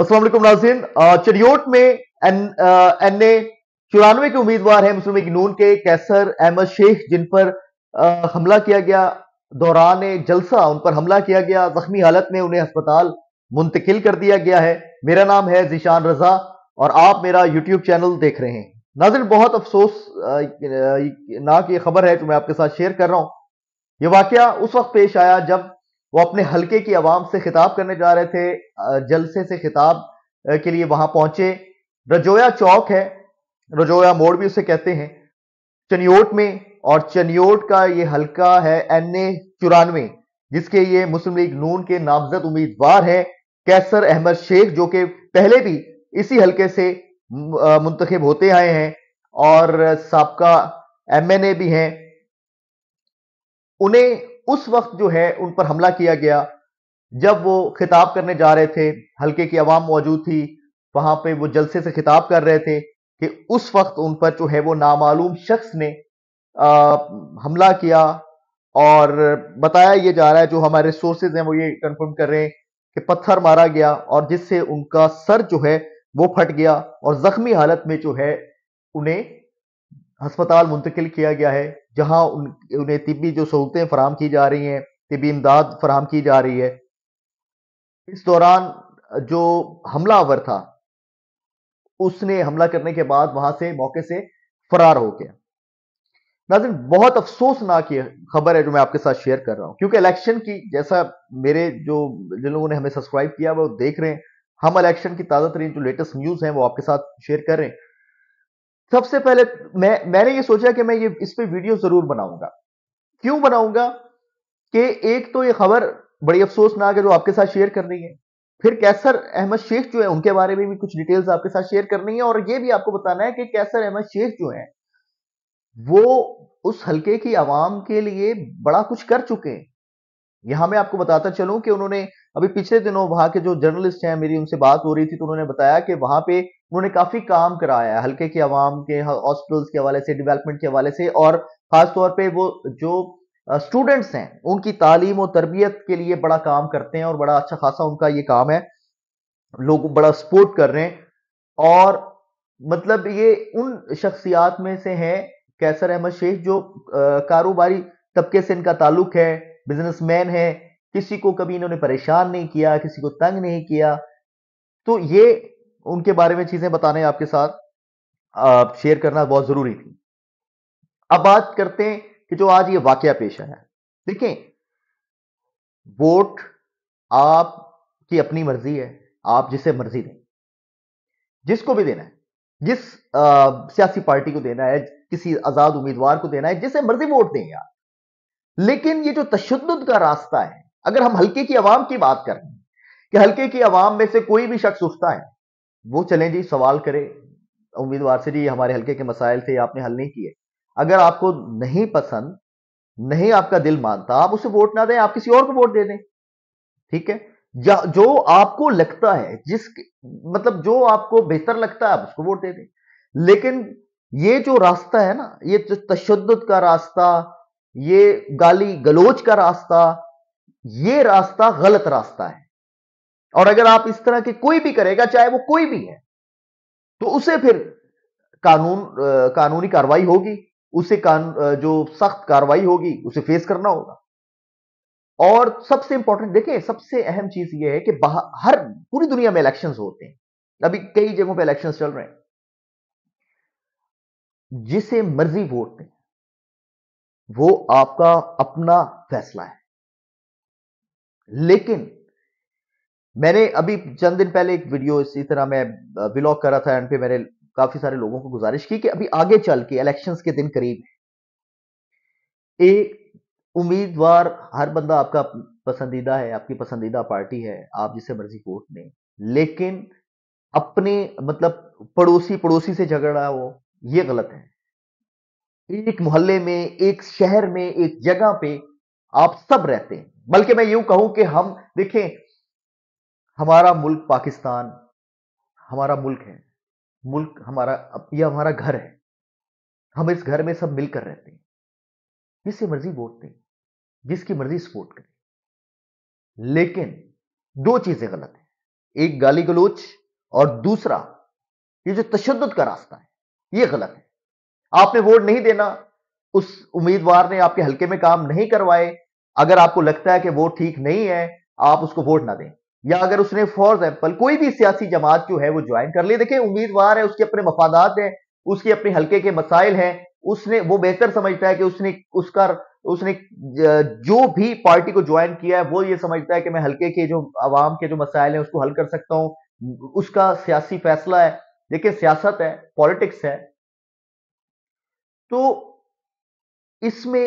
असलम नाजिन चरियोट में N N A चौरानवे के उम्मीदवार हैं मुस्लिम लीग नून के कैसर अहमद शेख जिन पर आ, हमला किया गया दौरान जलसा उन पर हमला किया गया जख्मी हालत में उन्हें अस्पताल मुंतकिल कर दिया गया है मेरा नाम है जिशान रजा और आप मेरा यूट्यूब चैनल देख रहे हैं नाजिन बहुत अफसोस ना की खबर है जो मैं आपके साथ शेयर कर रहा हूँ यह वाक़ उस वक्त पेश आया जब वो अपने हल्के की आवाम से खिताब करने जा रहे थे जलसे से खिताब के लिए वहां पहुंचे रजोया चौक है रजोया मोड़ भी उसे कहते हैं चनियोट में और चनियोट का ये हलका है एन ए चौरानवे जिसके ये मुस्लिम लीग नून के नामजद उम्मीदवार हैं कैसर अहमद शेख जो कि पहले भी इसी हल्के से मुंतखब होते आए हैं और सबका एमएनए भी हैं उन्हें उस वक्त जो है उन पर हमला किया गया जब वो खिताब करने जा रहे थे हल्के की आवाम मौजूद थी वहां पे वो जलसे से खिताब कर रहे थे कि उस वक्त उन पर जो है वो नामालूम शख्स ने आ, हमला किया और बताया ये जा रहा है जो हमारे सोर्सेज हैं वो ये कंफर्म कर रहे हैं कि पत्थर मारा गया और जिससे उनका सर जो है वो फट गया और जख्मी हालत में जो है उन्हें अस्पताल मुंतकिल किया गया है जहां उन उन्हें तिबी जो सहूलतें फराम की जा रही हैं तिबी इमदाद फराम की जा रही है इस दौरान जो हमलावर था उसने हमला करने के बाद वहां से मौके से फरार हो गया नाजिन बहुत अफसोसनाक ये खबर है जो मैं आपके साथ शेयर कर रहा हूँ क्योंकि इलेक्शन की जैसा मेरे जो जिन लोगों ने हमें सब्सक्राइब किया वो देख रहे हैं हम इलेक्शन की ताज़ा तरीन जो लेटेस्ट न्यूज़ है वो आपके साथ शेयर कर रहे हैं सबसे पहले मैं मैंने ये सोचा कि मैं ये इस पे वीडियो जरूर बनाऊंगा क्यों बनाऊंगा कि एक तो ये खबर बड़ी अफसोसनाक है जो आपके साथ शेयर करनी है फिर कैसर अहमद शेख जो है उनके बारे में भी कुछ डिटेल्स आपके साथ शेयर करनी है और ये भी आपको बताना है कि कैसर अहमद शेख जो है वो उस हलके की आवाम के लिए बड़ा कुछ कर चुके हैं यहां मैं आपको बताता चलूं कि उन्होंने अभी पिछले दिनों वहां के जो जर्नलिस्ट हैं मेरी उनसे बात हो रही थी तो उन्होंने बताया कि वहां पे उन्होंने काफी काम कराया है हल्के की आवाम के हॉस्पिटल्स के हवाले से डेवलपमेंट के हवाले से और खासतौर पर वो जो स्टूडेंट्स हैं उनकी तालीम और तरबियत के लिए बड़ा काम करते हैं और बड़ा अच्छा खासा उनका ये काम है लोग बड़ा सपोर्ट कर रहे हैं और मतलब ये उन शख्सियात में से हैं कैसर अहमद शेख जो कारोबारी तबके से इनका ताल्लुक है बिजनेसमैन है किसी को कभी इन्होंने परेशान नहीं किया किसी को तंग नहीं किया तो ये उनके बारे में चीजें बताने आपके साथ शेयर करना बहुत जरूरी थी अब बात करते हैं कि जो आज ये वाकया पेश आया देखिए वोट आप की अपनी मर्जी है आप जिसे मर्जी दें जिसको भी देना है जिस सियासी पार्टी को देना है किसी आजाद उम्मीदवार को देना है जिसे मर्जी वोट दें यार लेकिन ये जो तशद का रास्ता है अगर हम हल्के की आवाम की बात करें कि हल्के की आवाम में से कोई भी शख्स उठता है वो चलें जी सवाल करें उम्मीदवार से जी हमारे हल्के के मसाइल थे आपने हल नहीं किए अगर आपको नहीं पसंद नहीं आपका दिल मानता आप उसे वोट ना दें आप किसी और को वोट दे दें ठीक है जो आपको लगता है जिस मतलब जो आपको बेहतर लगता है आप उसको वोट दे दें लेकिन ये जो रास्ता है ना ये जो तशद का रास्ता ये गाली गलोच का रास्ता ये रास्ता गलत रास्ता है और अगर आप इस तरह के कोई भी करेगा चाहे वो कोई भी है तो उसे फिर कानून कानूनी कार्रवाई होगी उसे कान जो सख्त कार्रवाई होगी उसे फेस करना होगा और सबसे इंपॉर्टेंट देखें सबसे अहम चीज यह है कि हर पूरी दुनिया में इलेक्शन होते हैं अभी कई जगहों पे इलेक्शन चल रहे हैं जिसे मर्जी वोट दें वो आपका अपना फैसला है लेकिन मैंने अभी चंद दिन पहले एक वीडियो इसी तरह मैं ब्लॉग करा था एंड पे मैंने काफी सारे लोगों को गुजारिश की कि अभी आगे चल के इलेक्शंस के दिन करीब एक उम्मीदवार हर बंदा आपका पसंदीदा है आपकी पसंदीदा पार्टी है आप जिसे मर्जी वोट दें लेकिन अपने मतलब पड़ोसी पड़ोसी से झगड़ा हो ये गलत है एक मोहल्ले में एक शहर में एक जगह पे आप सब रहते हैं बल्कि मैं यूं कहूं कि हम देखें हमारा मुल्क पाकिस्तान हमारा मुल्क है मुल्क हमारा यह हमारा घर है हम इस घर में सब मिलकर रहते हैं जिससे मर्जी वोट दें जिसकी मर्जी सपोर्ट करें लेकिन दो चीजें गलत हैं एक गाली गलोच और दूसरा ये जो तशद का रास्ता है ये गलत है आपने वोट नहीं देना उस उम्मीदवार ने आपके हल्के में काम नहीं करवाए अगर आपको लगता है कि वोट ठीक नहीं है आप उसको वोट ना दें या अगर उसने फॉर एग्जाम्पल कोई भी सियासी जमात जो है वो ज्वाइन कर ली देखिए उम्मीदवार है उसके अपने मफादात हैं उसके अपने हल्के के मसाइल हैं उसने वो बेहतर समझता है कि उसने उसका उसने जो भी पार्टी को ज्वाइन किया है वो ये समझता है कि मैं हल्के के जो आवाम के जो मसाइल हैं उसको हल कर सकता हूं उसका सियासी फैसला है देखिए सियासत है पॉलिटिक्स है तो इसमें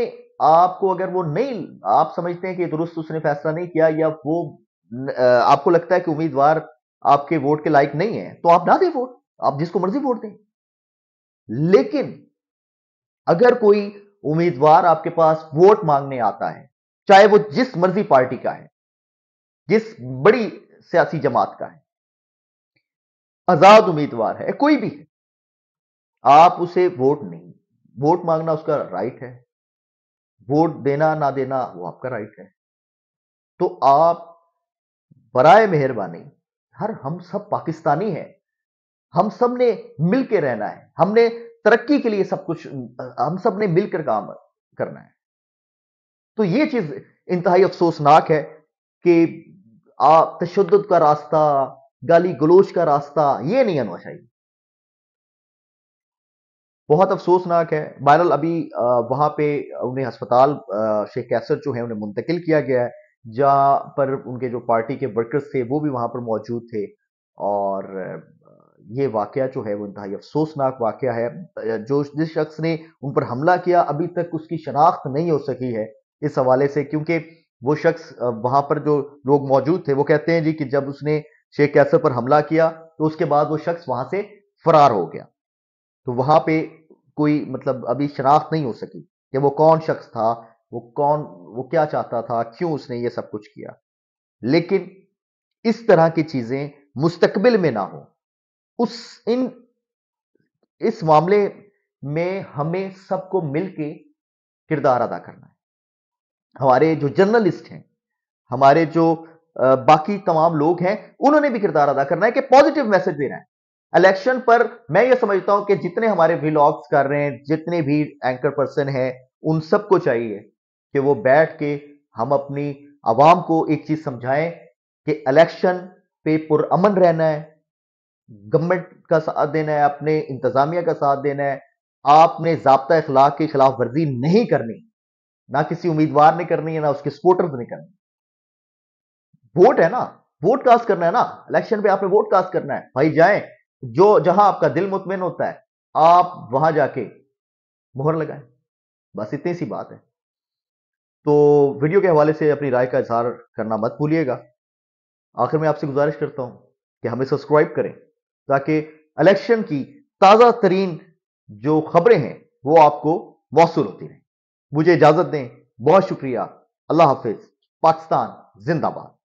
आपको अगर वो नहीं आप समझते हैं कि दुरुस्त उसने फैसला नहीं किया या वो आपको लगता है कि उम्मीदवार आपके वोट के लायक नहीं है तो आप ना दें वोट आप जिसको मर्जी वोट दें लेकिन अगर कोई उम्मीदवार आपके पास वोट मांगने आता है चाहे वो जिस मर्जी पार्टी का है जिस बड़ी सियासी जमात का है आजाद उम्मीदवार है कोई भी है आप उसे वोट नहीं वोट मांगना उसका राइट है वोट देना ना देना वो आपका राइट है तो आप फराय मेहरबानी हर हम सब पाकिस्तानी हैं हम सब ने मिल के रहना है हमने तरक्की के लिए सब कुछ हम सब ने मिलकर काम करना है तो ये चीज इंतहाई अफसोसनाक है कि आप तशद का रास्ता गाली गलोच का रास्ता ये नहीं आना चाहिए बहुत अफसोसनाक है बहरल अभी वहां पे उन्हें अस्पताल शेख कैसर जो है उन्हें मुंतकिल किया गया है जहाँ पर उनके जो पार्टी के वर्कर्स थे वो भी वहाँ पर मौजूद थे और ये वाक़ जो है वो इंतहाई अफसोसनाक वाक़ है जो जिस शख्स ने उन पर हमला किया अभी तक उसकी शनाख्त नहीं हो सकी है इस हवाले से क्योंकि वो शख्स वहाँ पर जो लोग मौजूद थे वो कहते हैं जी कि जब उसने शेख कैसर पर हमला किया तो उसके बाद वो शख्स वहाँ से फरार हो गया तो वहाँ पे कोई मतलब अभी शनाख्त नहीं हो सकी कि वो कौन शख्स था वो कौन वो क्या चाहता था क्यों उसने ये सब कुछ किया लेकिन इस तरह की चीजें मुस्तकबिल में ना हो उस इन इस मामले में हमें सबको मिलके किरदार अदा करना है हमारे जो जर्नलिस्ट हैं हमारे जो बाकी तमाम लोग हैं उन्होंने भी किरदार अदा करना है कि पॉजिटिव मैसेज देना है इलेक्शन पर मैं ये समझता हूं कि जितने हमारे व्लॉग्स कर रहे हैं जितने भी एंकर पर्सन हैं उन सबको चाहिए कि वो बैठ के हम अपनी आवाम को एक चीज़ समझाएं कि इलेक्शन पे पुरअमन रहना है गवर्नमेंट का साथ देना है अपने इंतज़ामिया का साथ देना है आपने जबता अखलाक की खिलाफ वर्जी नहीं करनी ना किसी उम्मीदवार ने करनी है ना उसके सपोर्टर्स ने करनी वोट है ना वोट कास्ट करना है ना इलेक्शन पे आपने वोट कास्ट करना है भाई जाए जो जहां आपका दिल मुतमिन होता है आप वहां जाके मोहर लगाए बस इतनी सी बात है तो वीडियो के हवाले से अपनी राय का इजहार करना मत भूलिएगा आखिर में आपसे गुजारिश करता हूं कि हमें सब्सक्राइब करें ताकि इलेक्शन की ताज़ा तरीन जो खबरें हैं वो आपको मौसू होती रहे मुझे इजाज़त दें बहुत शुक्रिया अल्लाह हाफिज पाकिस्तान जिंदाबाद